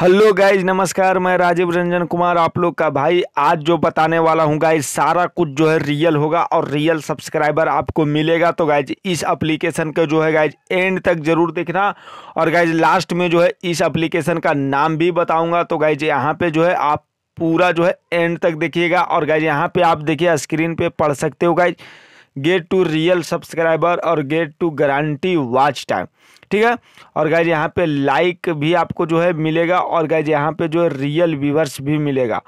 hello guys नमस्कार मैं राजीव रंजन कुमार आप लोग का भाई आज जो बताने वाला हूँ गाइज सारा कुछ जो है रियल होगा और रियल सब्सक्राइबर आपको मिलेगा तो गाइज इस एप्लीकेशन का जो है गाइज एंड तक जरूर देखना और गाइज लास्ट में जो है इस एप्लीकेशन का नाम भी बताऊंगा तो गाइज यहाँ पे जो है आप पूरा जो है एंड तक देखिएगा और गाइज यहाँ पे आप देखिए स्क्रीन पे पढ़ सकते हो guys get to real subscriber और get to guarantee watch time ठीक है और गाइज यहाँ पे लाइक भी आपको जो है मिलेगा और गाइज यहाँ पे जो है रियल व्यूवर्स भी मिलेगा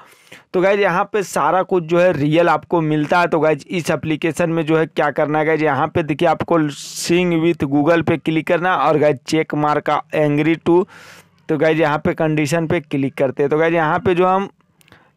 तो गाइज यहाँ पे सारा कुछ जो है रियल आपको मिलता है तो गाइज इस एप्लीकेशन में जो है क्या करना है गाइज यहाँ पे देखिए आपको सिंग विथ गूगल पे क्लिक करना और guys check mark agree to तो गाइज यहाँ पे कंडीशन पे क्लिक करते हैं तो गाइज यहाँ पे जो हम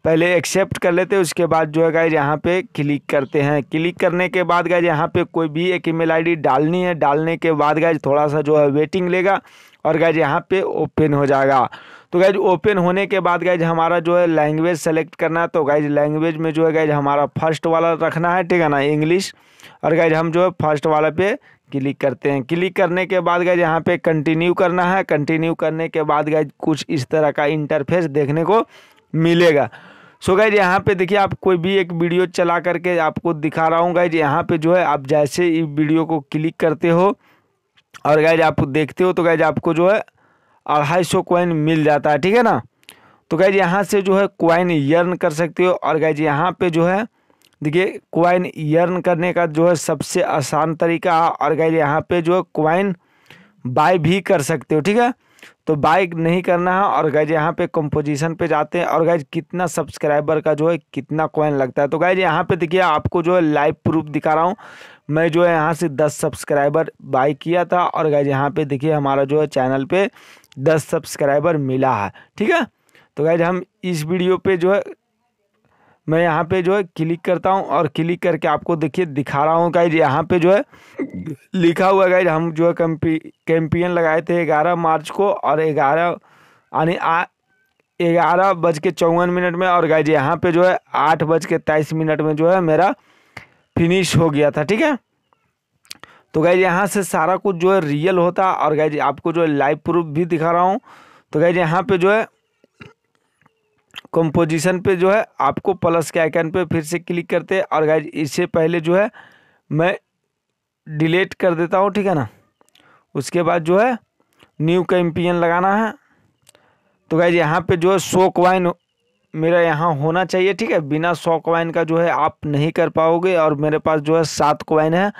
पहले एक्सेप्ट कर लेते हैं उसके बाद जो है गाइज यहाँ पे क्लिक करते हैं क्लिक करने के बाद गाइज यहाँ पे कोई भी एक ईमेल आईडी डालनी है डालने के बाद गाइज थोड़ा सा जो है वेटिंग लेगा और गाइज यहाँ पे ओपन हो जाएगा तो गाइज ओपन होने के बाद गाइज हमारा जो है लैंग्वेज सेलेक्ट करना है तो गाइज लैंग्वेज में जो है गाइज हमारा फर्स्ट वाला रखना है ठीक है ना इंग्लिश और गाइज हम जो है फर्स्ट वाला पे क्लिक करते हैं क्लिक करने के बाद गए यहाँ पे कंटिन्यू करना है कंटिन्यू करने के बाद गए कुछ इस तरह का इंटरफेस देखने को मिलेगा सो गाइज यहाँ पे देखिए आप कोई भी एक वीडियो चला करके आपको दिखा रहा हूँ गाइज यहाँ पे जो है आप जैसे ही वीडियो को क्लिक करते हो और गाइज आप देखते हो तो गाइज आपको जो है अढ़ाई सौ कॉइन मिल जाता है ठीक है ना तो गाइज यहाँ से जो है कॉइन यर्न कर सकते हो और गाइज यहाँ पे जो है देखिए कॉइन यर्न करने का जो है सबसे आसान तरीका और गाइज यहाँ पे जो है कॉइन बाय भी कर सकते हो ठीक है तो बाइक नहीं करना है और गैज यहाँ पे कंपोजिशन पे जाते हैं और गैज कितना सब्सक्राइबर का जो है कितना कॉइन लगता है तो गैज यहाँ पे देखिए आपको जो है लाइव प्रूफ दिखा रहा हूँ मैं जो है यहाँ से दस सब्सक्राइबर बाई किया था और गैज यहाँ पे देखिए हमारा जो है चैनल पे दस सब्सक्राइबर मिला है ठीक है तो गैज हम इस वीडियो पर जो है मैं यहाँ पे जो है क्लिक करता हूँ और क्लिक करके आपको देखिए दिखा रहा हूँ गाइज यहाँ पे जो है लिखा हुआ गाइज हम जो है कैंपी कैंपियन लगाए थे ग्यारह मार्च को और ग्यारह यानी ग्यारह बज के चौवन मिनट में और गाइज यहाँ पे जो है आठ बज के तेईस मिनट में जो है मेरा फिनिश हो गया था ठीक है तो गाइज यहाँ से सारा कुछ जो है रियल होता और गाइज आपको जो है लाइव प्रूफ भी दिखा रहा हूँ तो गाइज यहाँ पे जो है कंपोजिशन पे जो है आपको प्लस के आइकन पे फिर से क्लिक करते हैं और गाइज इससे पहले जो है मैं डिलीट कर देता हूँ ठीक है ना उसके बाद जो है न्यू कैंपियन लगाना है तो गाइज यहाँ पे जो है शोक वाइन मेरा यहाँ होना चाहिए ठीक है बिना सौ क्वाइन का जो है आप नहीं कर पाओगे और मेरे पास जो है सात क्वाइन है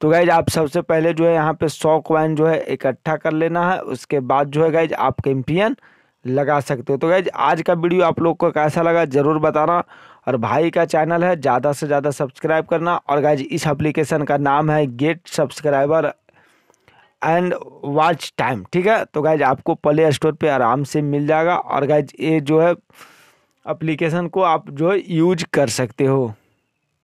तो गाइज आप सबसे पहले जो है यहाँ पे सौ क्वाइन जो है इकट्ठा कर लेना है उसके बाद जो है गाइज आप कैंपियन लगा सकते हो तो गैज आज का वीडियो आप लोग को कैसा लगा ज़रूर बताना और भाई का चैनल है ज़्यादा से ज़्यादा सब्सक्राइब करना और गैज इस एप्लीकेशन का नाम है get subscriber and watch time ठीक है तो गैज आपको प्ले स्टोर पर आराम से मिल जाएगा और गैज ये जो है अप्लीकेशन को आप जो है यूज कर सकते हो